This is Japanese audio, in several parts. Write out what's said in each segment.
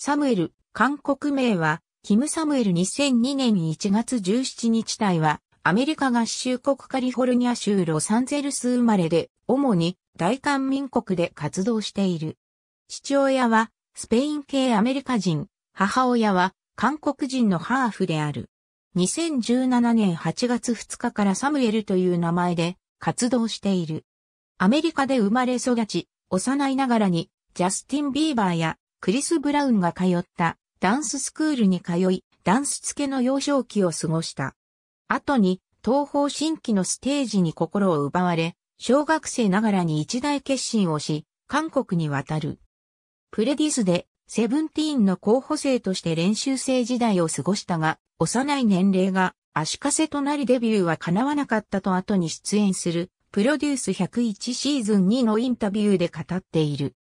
サムエル、韓国名は、キム・サムエル2002年1月17日隊は、アメリカ合衆国カリフォルニア州ロサンゼルス生まれで、主に大韓民国で活動している。父親は、スペイン系アメリカ人、母親は、韓国人のハーフである。2017年8月2日からサムエルという名前で活動している。アメリカで生まれ育ち、幼いながらにジャスティン・ビーバーやクリス・ブラウンが通ったダンススクールに通い、ダンス付けの幼少期を過ごした。後に、東方新規のステージに心を奪われ、小学生ながらに一大決心をし、韓国に渡る。プレディスで、セブンティーンの候補生として練習生時代を過ごしたが、幼い年齢が足かせとなりデビューは叶わなかったと後に出演する、プロデュース101シーズン2のインタビューで語っている。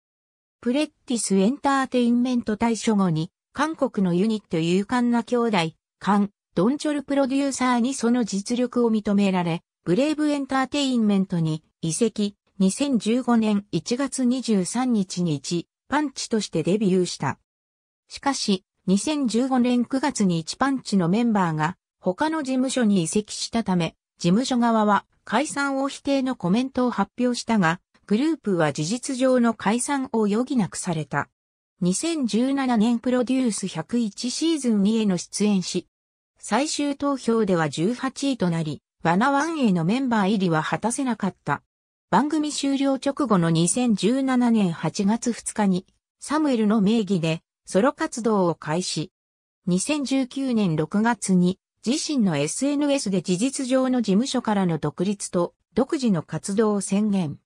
プレッティスエンターテインメント対処後に、韓国のユニット勇敢な兄弟、カン、ドンチョルプロデューサーにその実力を認められ、ブレイブエンターテインメントに移籍、2015年1月23日に1、パンチとしてデビューした。しかし、2015年9月に1パンチのメンバーが他の事務所に移籍したため、事務所側は解散を否定のコメントを発表したが、グループは事実上の解散を余儀なくされた。2017年プロデュース101シーズン2への出演し、最終投票では18位となり、ワナワンへのメンバー入りは果たせなかった。番組終了直後の2017年8月2日に、サムエルの名義でソロ活動を開始。2019年6月に自身の SNS で事実上の事務所からの独立と独自の活動を宣言。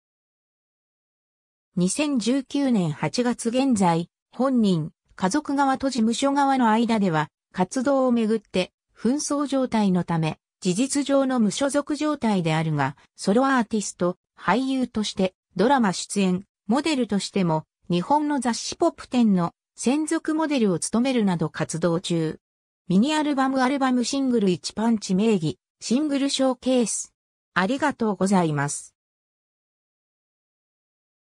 2019年8月現在、本人、家族側と事務所側の間では、活動をめぐって、紛争状態のため、事実上の無所属状態であるが、ソロアーティスト、俳優として、ドラマ出演、モデルとしても、日本の雑誌ポップ10の専属モデルを務めるなど活動中。ミニアルバムアルバムシングル1パンチ名義、シングルショーケース。ありがとうございます。